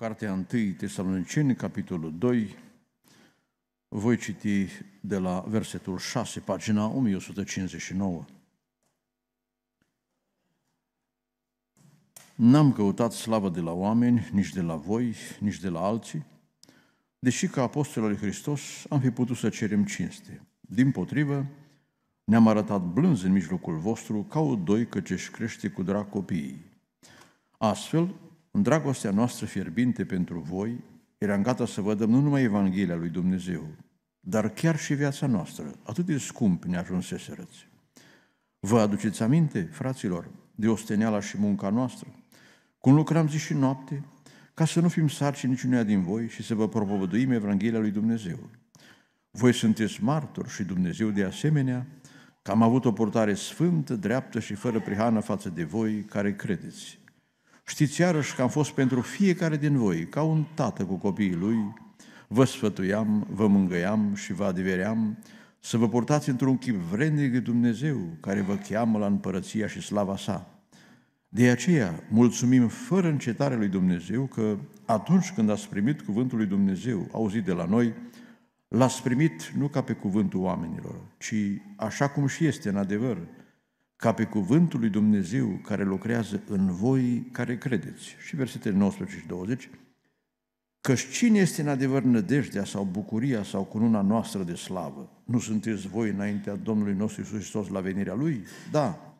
Cartea 1 Tesaloniceni, capitolul 2, voi citi de la versetul 6, pagina 1159. N-am căutat slavă de la oameni, nici de la voi, nici de la alții, deși ca apostol al Hristos am fi putut să cerem cinste. Din potrivă, ne-am arătat blânzi în mijlocul vostru ca o doi căceși crește cu drag copiii. Astfel, în dragostea noastră fierbinte pentru voi, eram gata să vă dăm nu numai Evanghelia lui Dumnezeu, dar chiar și viața noastră, atât de scump ne ajunseserăți. Vă aduceți aminte, fraților, de osteneala și munca noastră, cum lucram zi și noapte, ca să nu fim sarci niciunea din voi și să vă propovăduim Evanghelia lui Dumnezeu. Voi sunteți martori și Dumnezeu de asemenea că am avut o portare sfântă, dreaptă și fără prihană față de voi care credeți. Știți iarăși că am fost pentru fiecare din voi, ca un tată cu copiii lui, vă sfătuiam, vă mângăiam și vă adiveream să vă purtați într-un chip vrednic de Dumnezeu, care vă cheamă la împărăția și slava sa. De aceea, mulțumim fără încetare lui Dumnezeu că atunci când ați primit cuvântul lui Dumnezeu, auzit de la noi, l-ați primit nu ca pe cuvântul oamenilor, ci așa cum și este în adevăr, ca pe cuvântul lui Dumnezeu care lucrează în voi care credeți. Și versetele 19 și 20, căci cine este în adevăr nădejdea sau bucuria sau cununa noastră de slavă? Nu sunteți voi înaintea Domnului nostru Iisus Hristos la venirea Lui? Da,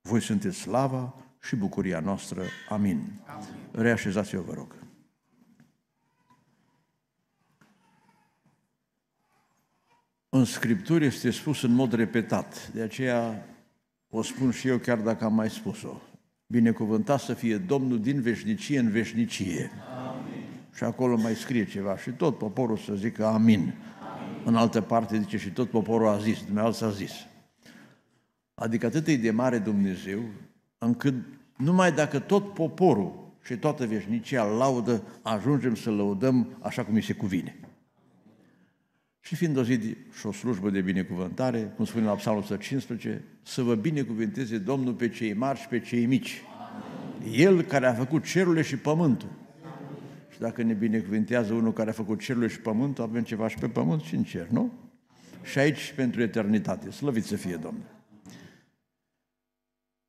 voi sunteți slava și bucuria noastră. Amin. Amin. Reașezați-vă, vă rog. În Scriptură este spus în mod repetat, de aceea o spun și eu chiar dacă am mai spus-o. Binecuvântat să fie Domnul din veșnicie în veșnicie. Amin. Și acolo mai scrie ceva și tot poporul să zică amin. amin. În altă parte zice și tot poporul a zis, dumneavoastră a zis. Adică atât e de mare Dumnezeu, încât numai dacă tot poporul și toată veșnicia laudă, ajungem să lăudăm așa cum îi se cuvine. Și fiind o zi de, și o slujbă de binecuvântare, cum spune la Psalmul 115, să vă binecuvânteze Domnul pe cei mari și pe cei mici. Amin. El care a făcut cerurile și pământul. Amin. Și dacă ne binecuvântează unul care a făcut cerurile și pământul, avem ceva și pe pământ și în cer, nu? Și aici pentru eternitate. Slăvit să fie Domnul!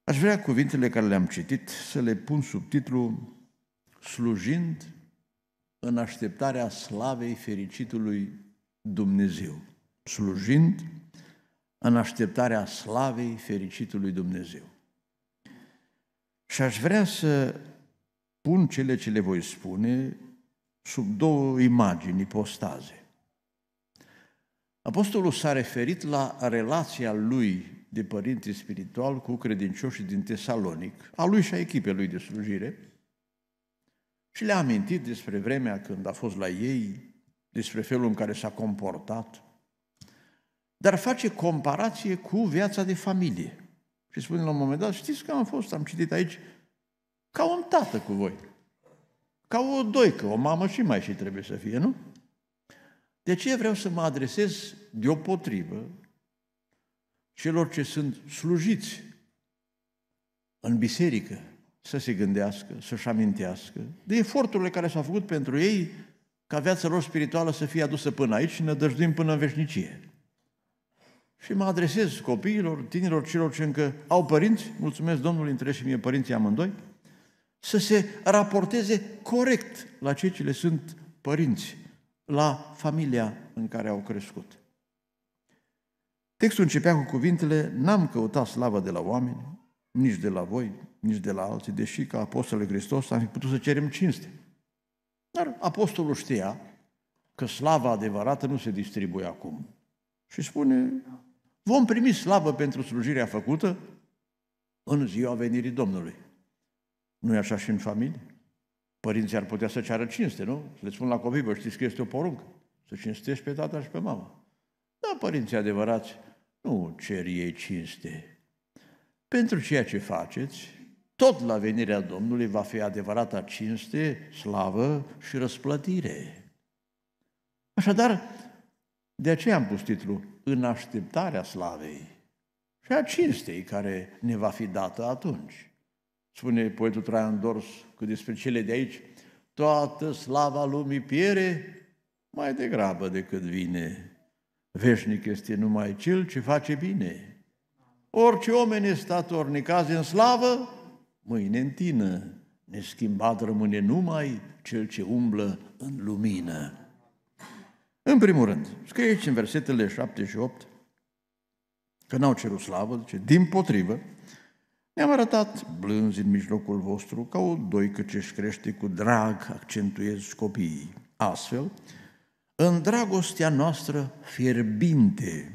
Aș vrea cuvintele care le-am citit să le pun sub titlu Slujind în așteptarea slavei fericitului Dumnezeu, slujind în așteptarea slavei fericitului Dumnezeu. Și aș vrea să pun cele ce le voi spune sub două imagini ipostaze. Apostolul s-a referit la relația lui de părinte spiritual cu credincioșii din Tesalonic, a lui și a echipei lui de slujire, și le-a amintit despre vremea când a fost la ei despre felul în care s-a comportat, dar face comparație cu viața de familie. Și spune la un moment dat, știți că am fost, am citit aici, ca un tată cu voi. Ca o doică, o mamă și mai și trebuie să fie, nu? De ce vreau să mă adresez deopotrivă celor ce sunt slujiți în biserică, să se gândească, să-și amintească de eforturile care s-au făcut pentru ei ca viața lor spirituală să fie adusă până aici și ne dăjduim până în veșnicie. Și mă adresez copiilor, tinerilor, celor ce încă au părinți, mulțumesc Domnului, între și mie părinții amândoi, să se raporteze corect la cei ce le sunt părinți, la familia în care au crescut. Textul începea cu cuvintele, n-am căutat slavă de la oameni, nici de la voi, nici de la alții, deși ca Apostolul Hristos am fi putut să cerem cinste. Dar apostolul știa că slava adevărată nu se distribuie acum. Și spune, vom primi slavă pentru slujirea făcută în ziua venirii Domnului. nu e așa și în familie? Părinții ar putea să ceară cinste, nu? Să le spun la copii, vă știți că este o poruncă. Să cinstești pe tata și pe mama. Da, părinții adevărați nu cer ei cinste. Pentru ceea ce faceți, tot la venirea Domnului va fi adevărata cinste, slavă și răsplătire. Așadar, de aceea am pus titlul În așteptarea slavei și a cinstei care ne va fi dată atunci. Spune poetul Traian Dors că despre cele de aici, toată slava lumii piere mai degrabă decât vine. Veșnic este numai cel ce face bine. Orice om este statornic azi în slavă, mâine în tine, neschimbat rămâne numai cel ce umblă în lumină. În primul rând, scrie aici în versetele 7 și 8, că n-au cerut slavă, zice, din potrivă, ne-am arătat blânzi în mijlocul vostru ca o doică ce își crește cu drag, accentuez copiii. Astfel, în dragostea noastră fierbinte,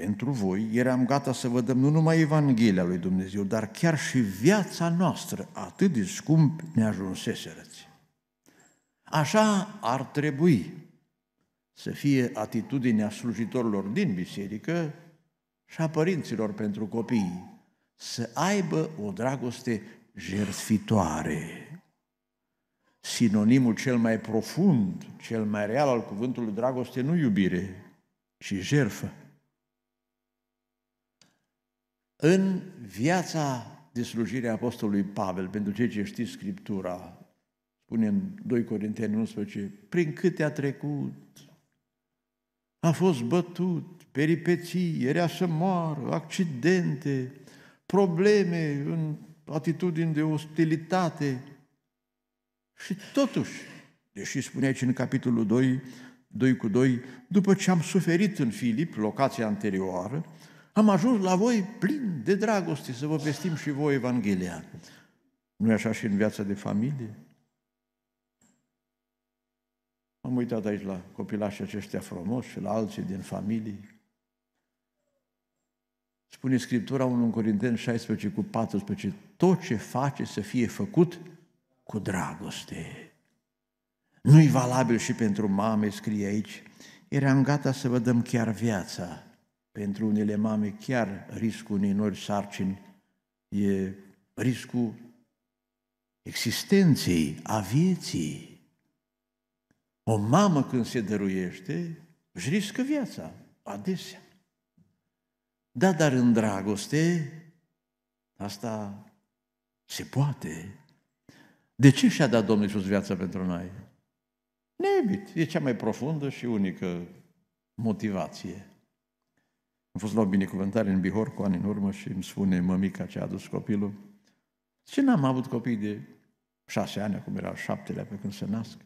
pentru voi eram gata să vă dăm nu numai Evanghelia lui Dumnezeu, dar chiar și viața noastră, atât de scump ne ajunseserăți. Așa ar trebui să fie atitudinea slujitorilor din biserică și a părinților pentru copii, să aibă o dragoste jertfitoare. Sinonimul cel mai profund, cel mai real al cuvântului dragoste nu iubire, ci jertfă în viața de slujire a Apostolului Pavel, pentru cei ce știți Scriptura, spune în 2 Corinteni 11, prin câte a trecut, a fost bătut, peripeții, era să moară, accidente, probleme în atitudini de ostilitate. Și totuși, deși spune aici în capitolul 2, 2 cu 2, după ce am suferit în Filip, locația anterioară, am ajuns la voi plin de dragoste să vă vestim și voi Evanghelia. nu e așa și în viața de familie? Am uitat aici la copilașii aceștia frumoși și la alții din familie. Spune Scriptura 1 Corinteni 16 cu 14, tot ce face să fie făcut cu dragoste. Nu-i valabil și pentru mame, scrie aici, eram gata să vă dăm chiar viața pentru unele mame chiar riscul unei noi sarcini e riscul existenței, a vieții. O mamă când se dăruiește, își riscă viața, adesea. Da, dar în dragoste, asta se poate. De ce și-a dat Domnul Iisus viața pentru noi? Nebit. E cea mai profundă și unică motivație. Am fost la o binecuvântare în Bihor cu ani în urmă și îmi spune mămica ce a adus copilul. Ce n-am avut copii de șase ani, acum era șaptelea pe când se nasc.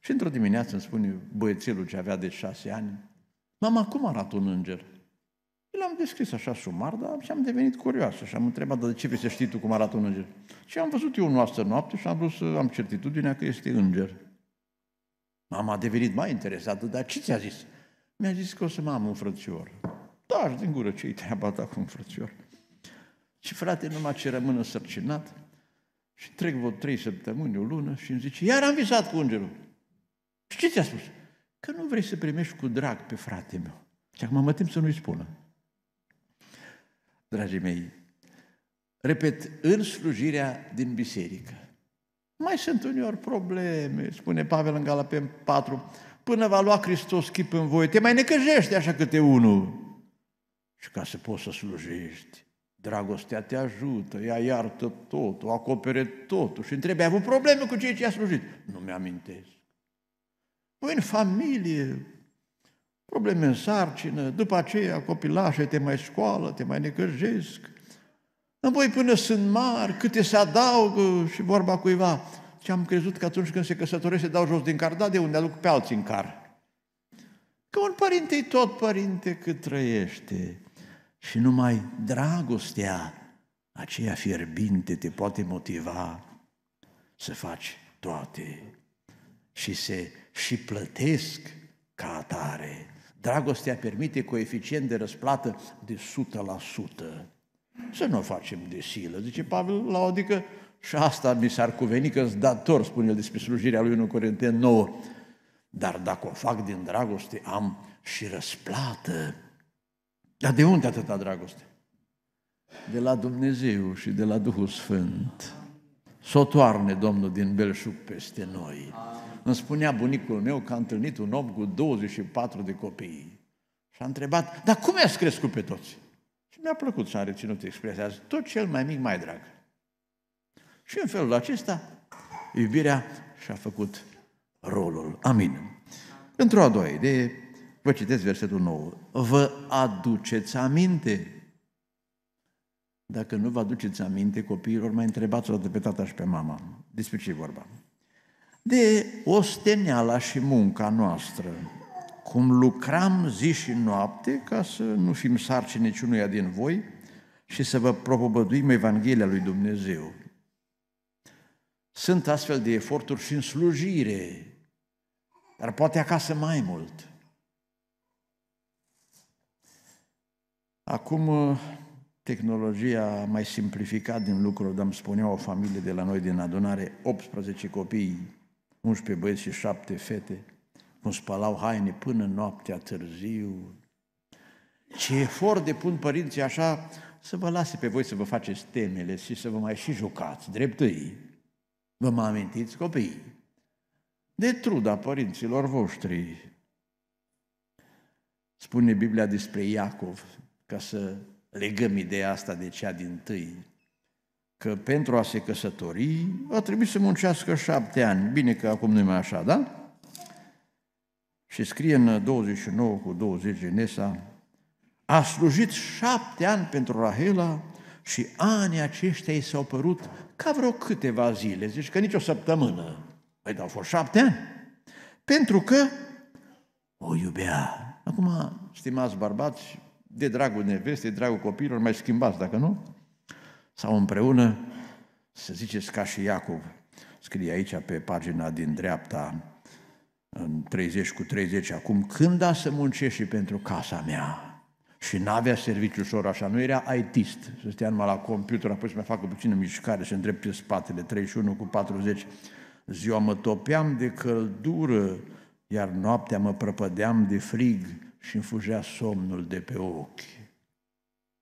Și într-o dimineață îmi spune băiețelul ce avea de șase ani, Mama, cum arată un înger? Și l-am descris așa sumar, dar și am devenit curioasă și am întrebat, dar de ce vrei să știi tu cum arată un înger? Și am văzut eu noastră noapte și am vrut să am certitudinea că este înger. Mama a devenit mai interesată, dar ce ți-a zis? Mi-a zis că o să mă am un frățior. Lași din gură ce-i treaba ta cu un frățior. Și frate, numai ce rămână sărcinat, și trec vreo trei săptămâni, o lună, și îmi zice, iar am visat cu îngerul. Și ce ți-a spus? Că nu vrei să primești cu drag pe frate meu. Și acum mă tem să nu-i spună. Dragii mei, repet, în slujirea din biserică, mai sunt uneori probleme, spune Pavel în Galapen 4, până va lua Hristos chip în voi, te mai necăjește așa câte unul. Și ca să poți să slujești, dragostea te ajută, ea iartă totul, acopere totul. Și întrebi, ai avut probleme cu cei ce i-a slujit? Nu mi-amintesc. Păi în familie, probleme în sarcină, după aceea copilașe te mai scoală, te mai necărjesc. Apoi până sunt mari, câte se adaugă și vorba cuiva. Și am crezut că atunci când se căsătoresc dau jos din car, da, de unde aduc pe alții în car? Că un părinte e tot părinte cât trăiește. Și numai dragostea aceea fierbinte te poate motiva să faci toate și se și plătesc ca atare. Dragostea permite coeficient de răsplată de 100%. Să nu o facem de silă, zice Pavel la odică. și asta mi s-ar cuveni că îți dator, spune el despre slujirea lui 1 Corinteni 9. Dar dacă o fac din dragoste, am și răsplată. Dar de unde atâta dragoste? De la Dumnezeu și de la Duhul Sfânt. Să o toarne Domnul din belșug peste noi. Îmi spunea bunicul meu că a întâlnit un om cu 24 de copii. Și a întrebat, dar cum i-ați crescut pe toți? Și mi-a plăcut să am reținut expresia asta. Tot cel mai mic, mai drag. Și în felul acesta, iubirea și-a făcut rolul. Amin. Într-o a doua idee, Vă citesc versetul 9. Vă aduceți aminte? Dacă nu vă aduceți aminte, copiilor, mai întrebați o dată pe tata și pe mama. Despre ce e vorba? De osteneala și munca noastră. Cum lucram zi și noapte ca să nu fim sarci niciunuia din voi și să vă propovăduim Evanghelia lui Dumnezeu. Sunt astfel de eforturi și în slujire, dar poate acasă mai mult. Acum, uh, tehnologia a mai simplificat din lucru, dar îmi spunea o familie de la noi din adunare, 18 copii, 11 băieți și 7 fete, cum spălau haine până noaptea târziu. Ce efort depun părinții așa să vă lase pe voi să vă faceți temele și să vă mai și jucați dreptăi. Vă mai amintiți copiii? De truda părinților voștri. Spune Biblia despre Iacov, ca să legăm ideea asta de cea din tâi, că pentru a se căsători a trebuit să muncească șapte ani. Bine că acum nu e mai așa, da? Și scrie în 29 cu 20 genesa a slujit șapte ani pentru Rahela și anii aceștia i s-au părut ca vreo câteva zile, zici că nici o săptămână. Păi, dar au fost șapte ani. Pentru că o iubea. Acum, stimați bărbați, de dragul nevestei, de dragul copilor, mai schimbați, dacă nu, sau împreună, să ziceți ca și Iacov, scrie aici pe pagina din dreapta, în 30 cu 30 acum, când a să muncești și pentru casa mea? Și n-avea serviciu ușor așa, nu era aitist, să stea numai la computer, apoi să mai facă puțină mișcare, să îndrept pe spatele, 31 cu 40. Ziua mă topeam de căldură, iar noaptea mă prăpădeam de frig și îmi fugea somnul de pe ochi.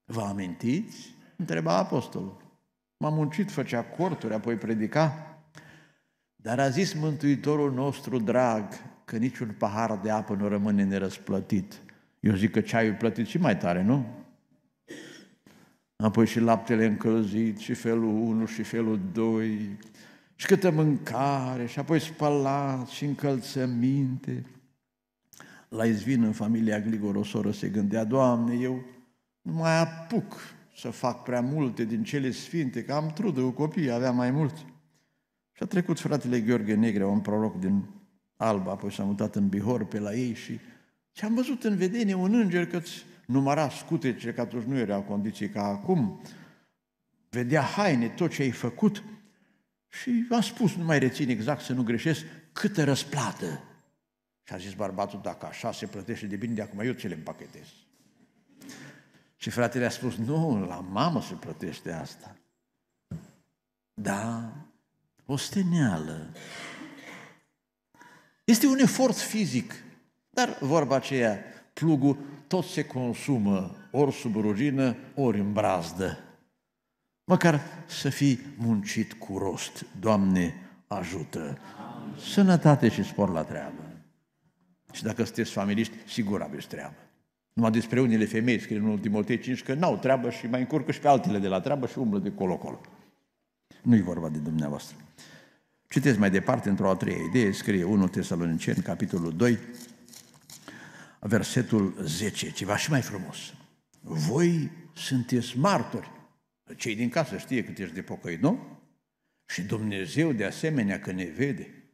Vă amintiți? Întreba apostolul. M-a muncit, făcea corturi, apoi predica. Dar a zis Mântuitorul nostru drag că niciun pahar de apă nu rămâne nerăsplătit. Eu zic că ceaiul plătit și mai tare, nu? Apoi și laptele încălzit, și felul 1, și felul 2, și câtă mâncare, și apoi spălat și încălțăminte. La izvin în familia Gligorosoră se gândea, Doamne, eu nu mai apuc să fac prea multe din cele sfinte, că am trudă cu copii, avea mai mult. Și a trecut fratele Gheorghe Negre, un proroc din Alba, apoi s-a mutat în Bihor pe la ei și și am văzut în vedenie un înger că îți număra scutece, că atunci nu erau condiții ca acum, vedea haine, tot ce ai făcut și a spus, nu mai rețin exact să nu greșesc, câtă răsplată. Și a zis bărbatul, dacă așa se plătește de bine, de acum eu ce le împachetez? Și fratele a spus, nu, la mamă se plătește asta. Da, o steneală. Este un efort fizic, dar vorba aceea, plugul tot se consumă ori sub rugină, ori în brazdă. Măcar să fii muncit cu rost, Doamne, ajută! Sănătate și spor la treabă! Și dacă sunteți familiști, sigur aveți treabă. Numai despre unele femei scrie în Timotei 5 că n-au treabă și mai încurcă și pe altele de la treabă și umblă de colo-colo. Nu-i vorba de dumneavoastră. Citeți mai departe, într-o a treia idee, scrie 1 Tesalonicen, capitolul 2, versetul 10, ceva și mai frumos. Voi sunteți martori cei din casă știe cât ești de pocăit, nu? Și Dumnezeu, de asemenea, că ne vede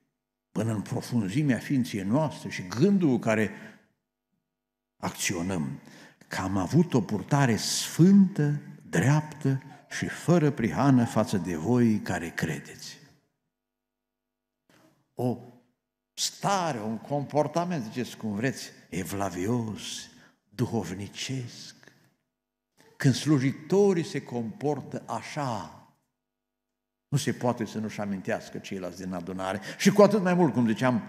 până în profunzimea ființei noastre și gândul care acționăm, că am avut o purtare sfântă, dreaptă și fără prihană față de voi care credeți. O stare, un comportament, ziceți cum vreți, evlavios, duhovnicesc, când slujitorii se comportă așa, nu se poate să nu-și amintească ceilalți din adunare. Și cu atât mai mult, cum ziceam,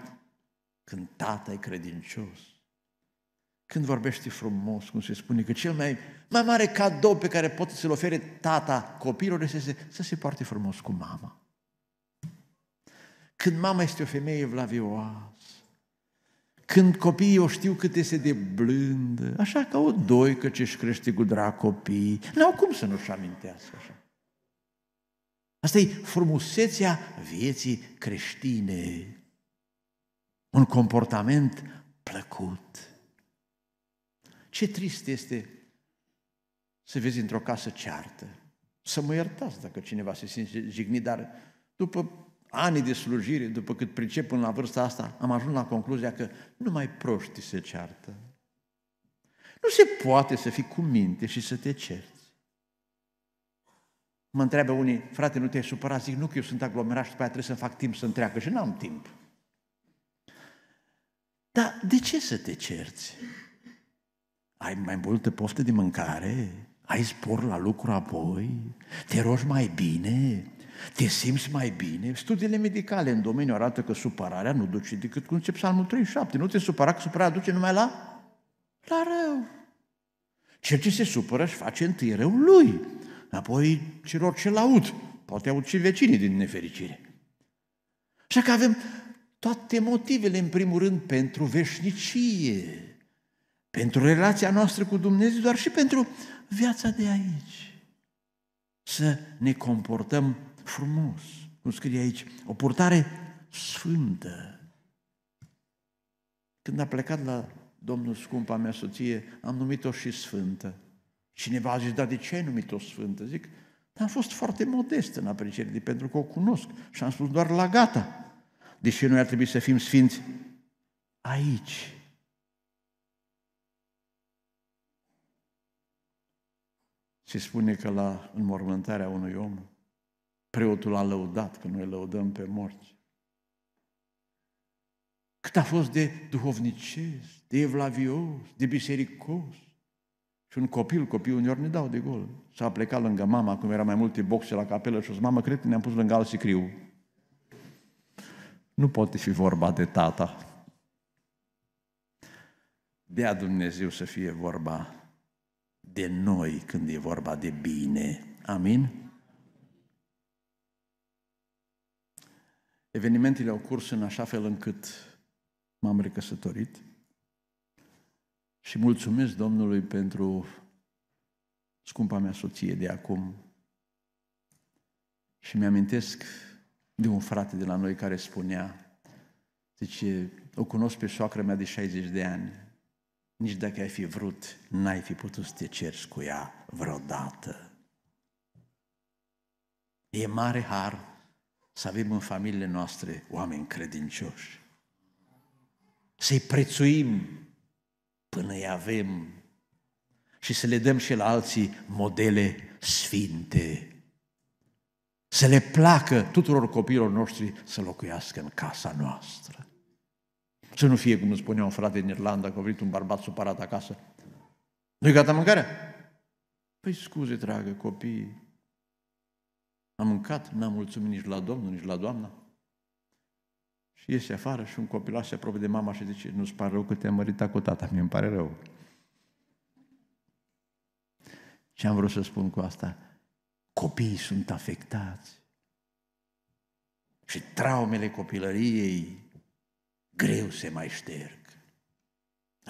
când tata e credincios, când vorbește frumos, cum se spune, că cel mai, mai mare cadou pe care poate să-l ofere tata copilor este să, să se poarte frumos cu mama. Când mama este o femeie vlavioasă, când copiii o știu cât este de blândă, așa ca o doică ce își crește cu drag copiii, n-au cum să nu-și amintească așa. Asta e frumusețea vieții creștine. Un comportament plăcut. Ce trist este să vezi într-o casă ceartă. Să mă iertați dacă cineva se simte jignit, dar după ani de slujire, după cât pricep până la vârsta asta, am ajuns la concluzia că numai proștii se ceartă. Nu se poate să fii cu minte și să te cerți. Mă întreabă unii, frate, nu te-ai supărat? Zic, nu că eu sunt aglomerat și după aia trebuie să fac timp să întreacă și n-am timp. Dar de ce să te cerți? Ai mai multă poftă de mâncare? Ai spor la lucru apoi? Te rogi mai bine? Te simți mai bine? Studiile medicale în domeniu arată că supărarea nu duce decât cum începe psalmul 37. Nu te supăra că supărarea duce numai la, la rău. Cel ce se supără își face întâi rău lui, apoi celor ce-l aud. Poate aud și vecinii din nefericire. Așa că avem toate motivele, în primul rând, pentru veșnicie, pentru relația noastră cu Dumnezeu, dar și pentru viața de aici. Să ne comportăm frumos, cum scrie aici, o purtare sfântă. Când a plecat la Domnul scumpa mea soție, am numit-o și sfântă. Cineva a zis, dar de ce ai numit-o sfântă? Zic, am fost foarte modest în aprecierii, pentru că o cunosc și am spus doar la gata. Deși noi ar trebui să fim sfinți aici. Se spune că la înmormântarea unui om, Preotul a lăudat, că noi lăudăm pe morți. Cât a fost de duhovnicesc, de evlavios, de bisericos. Și un copil, copii uneori ne dau de gol. S-a plecat lângă mama, cum era mai multe boxe la capelă și o zis, mamă, cred că ne-am pus lângă al sicriu. Nu poate fi vorba de tata. Dea Dumnezeu să fie vorba de noi când e vorba de bine. Amin? Evenimentele au curs în așa fel încât m-am recăsătorit și mulțumesc Domnului pentru scumpa mea soție de acum. Și mi-amintesc de un frate de la noi care spunea, zice, o cunosc pe soacră mea de 60 de ani, nici dacă ai fi vrut, n-ai fi putut să te ceri cu ea vreodată. E mare har să avem în familiile noastre oameni credincioși. Să-i prețuim până îi avem și să le dăm și la alții modele sfinte. Să le placă tuturor copiilor noștri să locuiască în casa noastră. Să nu fie, cum spunea un frate din Irlanda, că a venit un bărbat supărat acasă. Nu-i gata mâncarea? Păi scuze, dragă, copii, am mâncat, n-am mulțumit nici la Domnul, nici la Doamna. Și iese afară și un copilaș se apropie de mama și zice, nu-ți pare rău că te-am mărit cu tata, mi-e pare rău. Ce am vrut să spun cu asta? Copiii sunt afectați. Și traumele copilăriei greu se mai șterg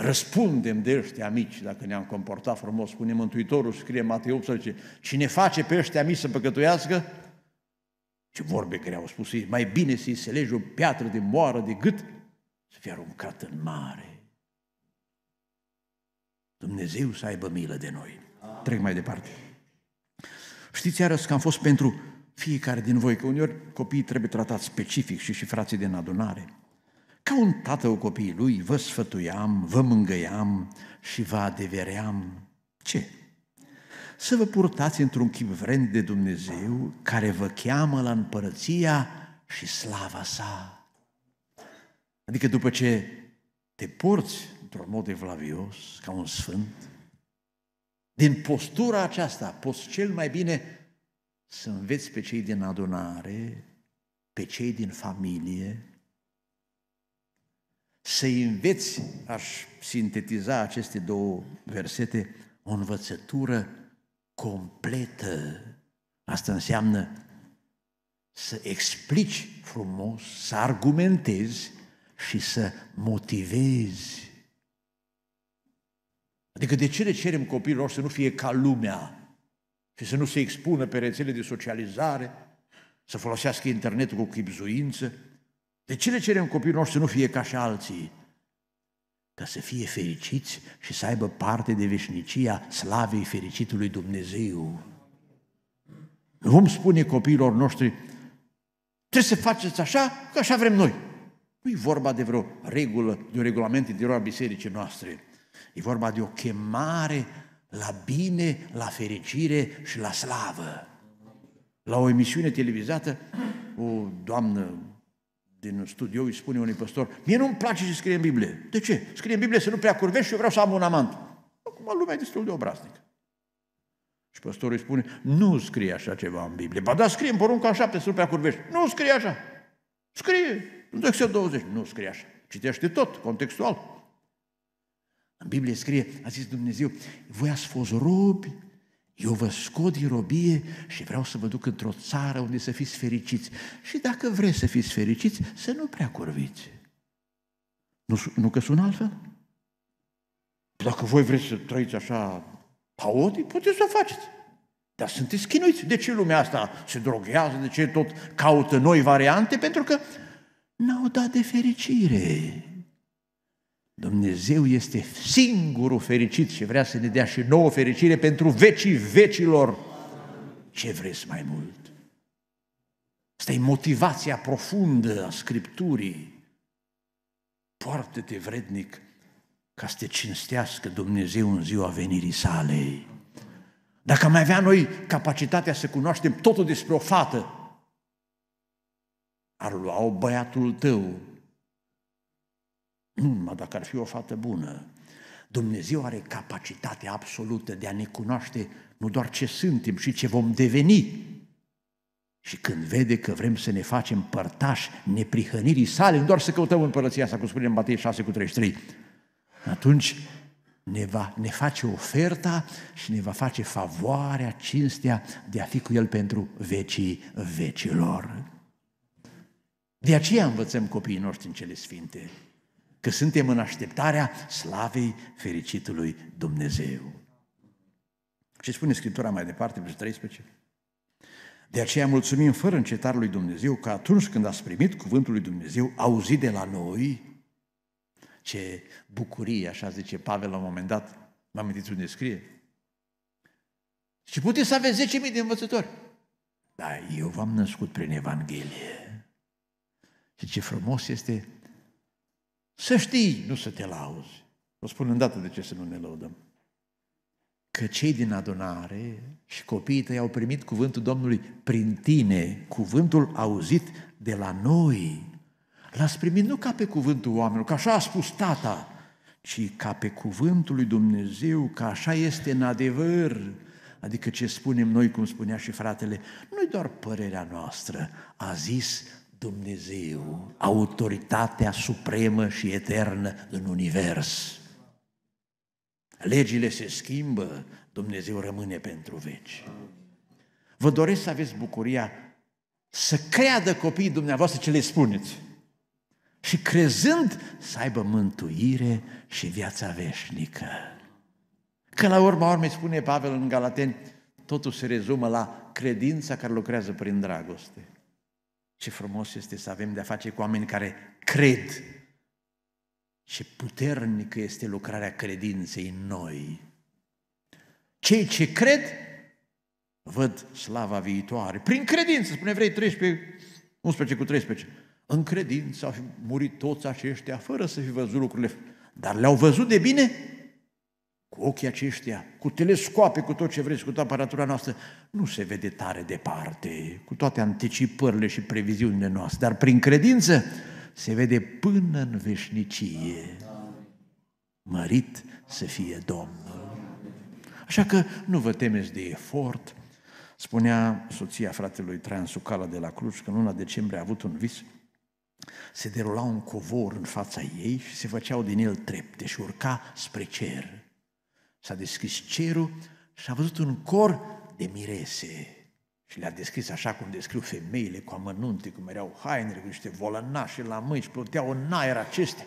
răspundem de ăștia mici dacă ne-am comportat frumos. Spune Mântuitorul, scrie Matei 8, zice, cine face pe ăștia mici să păcătuiască, ce vorbe care au spus mai bine să-i se lege o piatră de moară de gât să fie aruncat în mare. Dumnezeu să aibă milă de noi. Trec mai departe. Știți, iarăși că am fost pentru fiecare din voi, că uneori copiii trebuie tratați specific și și frații din adunare. Ca un o copiii lui, vă sfătuiam, vă mângăiam și vă adeveream. Ce? Să vă purtați într-un chip vrent de Dumnezeu care vă cheamă la împărăția și slava sa. Adică după ce te porți într-un mod evlavios, ca un sfânt, din postura aceasta poți cel mai bine să înveți pe cei din adunare, pe cei din familie, să-i înveți, aș sintetiza aceste două versete, o învățătură completă. Asta înseamnă să explici frumos, să argumentezi și să motivezi. Adică de ce le cerem copiilor să nu fie ca lumea și să nu se expună pe rețele de socializare, să folosească internetul cu chipzuință, de ce le cerem copiii noștri să nu fie ca și alții? Ca să fie fericiți și să aibă parte de veșnicia slavei fericitului Dumnezeu. Nu vom spune copiilor noștri, trebuie să faceți așa, că așa vrem noi. Nu e vorba de vreo regulă, de un regulament interior al bisericii noastre. E vorba de o chemare la bine, la fericire și la slavă. La o emisiune televizată, o doamnă din studio îi spune unui păstor, mie nu-mi place ce scrie în Biblie. De ce? Scrie în Biblie să nu prea curvești și eu vreau să am un amant. Acum lumea e destul de obraznică. Și păstorul îi spune, nu scrie așa ceva în Biblie. Ba da, scrie în porunca 7 să nu prea curvești. Nu scrie așa. Scrie. În Exod 20. Nu scrie așa. Citește tot, contextual. În Biblie scrie, a zis Dumnezeu, voi ați fost robi eu vă scot din robie și vreau să vă duc într-o țară unde să fiți fericiți. Și dacă vreți să fiți fericiți, să nu prea curviți. Nu, nu că sunt altfel? Păi dacă voi vreți să trăiți așa haotic, puteți să o faceți. Dar sunteți chinuiți. De ce lumea asta se droghează? De ce tot caută noi variante? Pentru că n-au dat de fericire. Dumnezeu este singurul fericit și vrea să ne dea și nouă fericire pentru vecii vecilor. Ce vreți mai mult? Asta e motivația profundă a Scripturii. Poartă-te vrednic ca să te cinstească Dumnezeu în ziua venirii sale. Dacă mai avea noi capacitatea să cunoaștem totul despre o fată, ar lua băiatul tău mă, dacă ar fi o fată bună, Dumnezeu are capacitatea absolută de a ne cunoaște nu doar ce suntem și ce vom deveni, și când vede că vrem să ne facem părtași neprihănirii sale, nu doar să căutăm împărăția asta, cum spune în Matei 6 cu 33, atunci ne, va, ne face oferta și ne va face favoarea, cinstea de a fi cu El pentru vecii vecilor. De aceea învățăm copiii noștri în cele sfinte că suntem în așteptarea slavei fericitului Dumnezeu. Și spune Scriptura mai departe, versetul 13. De aceea mulțumim fără încetare lui Dumnezeu că atunci când ați primit cuvântul lui Dumnezeu, auzit de la noi, ce bucurie, așa zice Pavel la un moment dat, mă amintiți unde scrie? Și puteți să aveți 10.000 de învățători. Dar eu v-am născut prin Evanghelie. Și ce frumos este să știi, nu să te lauzi. Vă spun îndată de ce să nu ne laudăm. Că cei din adunare și copiii tăi au primit cuvântul Domnului prin tine, cuvântul auzit de la noi. L-ați primit nu ca pe cuvântul oamenilor, că așa a spus tata, ci ca pe cuvântul lui Dumnezeu, că așa este în adevăr. Adică ce spunem noi, cum spunea și fratele, nu-i doar părerea noastră, a zis Dumnezeu, autoritatea supremă și eternă în univers. Legile se schimbă, Dumnezeu rămâne pentru veci. Vă doresc să aveți bucuria să creadă copiii dumneavoastră ce le spuneți. Și crezând să aibă mântuire și viața veșnică. Că la urma urmei spune Pavel în Galateni, totul se rezumă la credința care lucrează prin dragoste. Ce frumos este să avem de-a face cu oameni care cred. Ce puternică este lucrarea credinței în noi. Cei ce cred văd slava viitoare. Prin credință, spune vrei 13, 11 cu 13. În credință au murit toți aceștia fără să fi văzut lucrurile, dar le-au văzut de bine cu ochii aceștia, cu telescoape, cu tot ce vreți, cu toată aparatura noastră, nu se vede tare departe, cu toate anticipările și previziunile noastre, dar prin credință se vede până în veșnicie. Mărit să fie Domnul. Așa că nu vă temeți de efort. Spunea soția fratelui Traian Sucala de la Cluj că în luna decembrie a avut un vis se derula un covor în fața ei și se făceau din el trepte și urca spre cer s-a deschis cerul și a văzut un cor de mirese. Și le-a descris așa cum descriu femeile cu amănunte, cum erau hainele, cu niște volănașe la mâini și pluteau în aer acestea.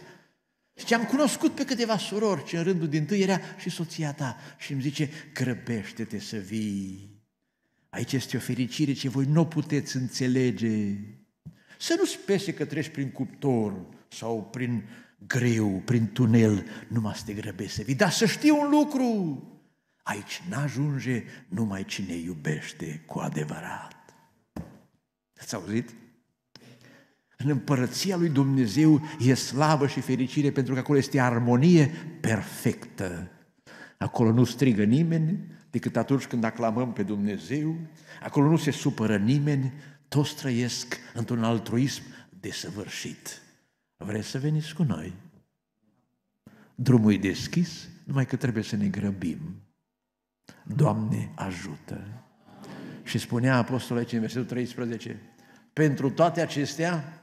Și am cunoscut pe câteva surori, ce în rândul din tâi era și soția ta. Și îmi zice, grăbește-te să vii. Aici este o fericire ce voi nu puteți înțelege. Să nu spese că treci prin cuptor sau prin greu prin tunel, numai să te grăbesc să vii. Dar să știi un lucru, aici n-ajunge numai cine iubește cu adevărat. Ați auzit? În împărăția lui Dumnezeu e slavă și fericire pentru că acolo este armonie perfectă. Acolo nu strigă nimeni decât atunci când aclamăm pe Dumnezeu, acolo nu se supără nimeni, toți trăiesc într-un altruism desăvârșit. Vreți să veniți cu noi? Drumul e deschis, numai că trebuie să ne grăbim. Doamne, ajută! Și spunea Apostolul aici în versetul 13, pentru toate acestea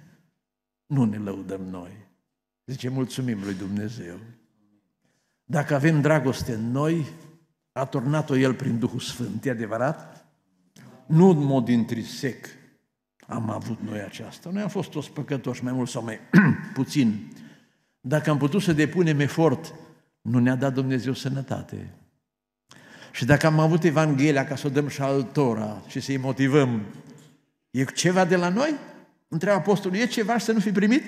nu ne lăudăm noi. Zice, mulțumim lui Dumnezeu. Dacă avem dragoste în noi, a turnat-o El prin Duhul Sfânt, e adevărat? Nu în mod intrisec, am avut noi aceasta. Noi am fost toți păcătoși, mai mult sau mai puțin. Dacă am putut să depunem efort, nu ne-a dat Dumnezeu sănătate. Și dacă am avut Evanghelia ca să o dăm și altora și să-i motivăm, e ceva de la noi? Întreabă apostolul, e ceva și să nu fi primit?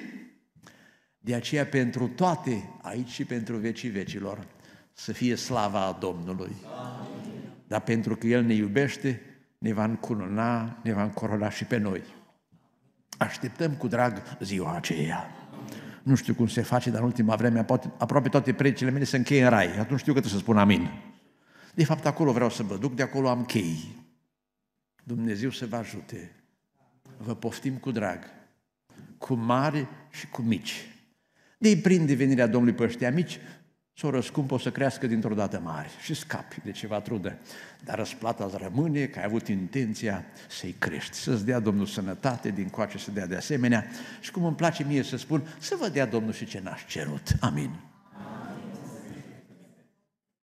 De aceea pentru toate, aici și pentru vecii vecilor, să fie slava a Domnului. Amin. Dar pentru că El ne iubește, ne va încununa, ne va încorona și pe noi. Așteptăm cu drag ziua aceea. Nu știu cum se face, dar în ultima vreme aproape toate predicile mele se încheie în rai. Atunci știu că trebuie să spun amin. De fapt, acolo vreau să vă duc, de acolo am chei. Dumnezeu să vă ajute. Vă poftim cu drag, cu mari și cu mici. De-i prinde venirea Domnului pe ăștia mici, s-o răscumpă, o să crească dintr-o dată mare și scapi de ceva trudă. Dar răsplata îți rămâne că ai avut intenția să-i crești, să-ți dea Domnul sănătate, din coace să dea de asemenea. Și cum îmi place mie să spun, să vă dea Domnul și ce n-aș cerut. Amin.